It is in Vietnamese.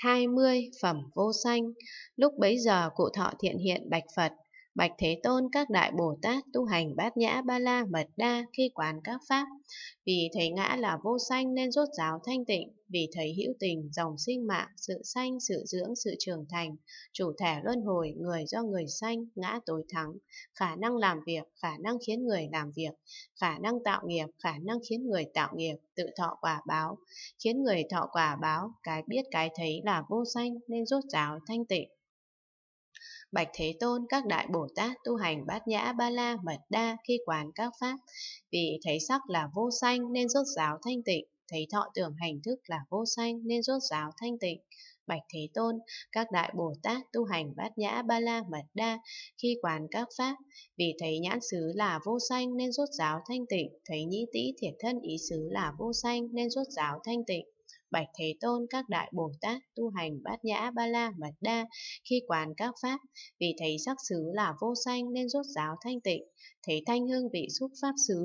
20 phẩm vô sanh, lúc bấy giờ cụ thọ thiện hiện bạch Phật. Bạch Thế Tôn các đại Bồ Tát tu hành bát nhã ba la mật đa khi quán các pháp. Vì thấy ngã là vô sanh nên rốt ráo thanh tịnh, vì thấy hữu tình dòng sinh mạng, sự sanh, sự dưỡng, sự trưởng thành, chủ thể luân hồi, người do người sanh, ngã tối thắng, khả năng làm việc, khả năng khiến người làm việc, khả năng tạo nghiệp, khả năng khiến người tạo nghiệp, tự thọ quả báo, khiến người thọ quả báo, cái biết cái thấy là vô sanh nên rốt ráo thanh tịnh Bạch Thế Tôn các đại Bồ Tát tu hành bát nhã ba la mật đa khi quán các pháp. Vì thấy sắc là vô sanh nên rốt giáo thanh tịnh, thấy thọ tưởng hành thức là vô sanh nên rốt giáo thanh tịnh. Bạch Thế Tôn, các đại Bồ Tát tu hành bát nhã ba la mật đa khi quán các pháp, vì thấy nhãn xứ là vô sanh nên rốt giáo thanh tịnh, thấy nhĩ tĩ thiệt thân ý xứ là vô sanh nên rốt giáo thanh tịnh. Bạch Thế Tôn các đại Bồ Tát tu hành bát nhã ba la mật đa khi quán các pháp, vì thấy sắc xứ là vô sanh nên rốt giáo thanh tịnh, thấy thanh hương vị xúc pháp xứ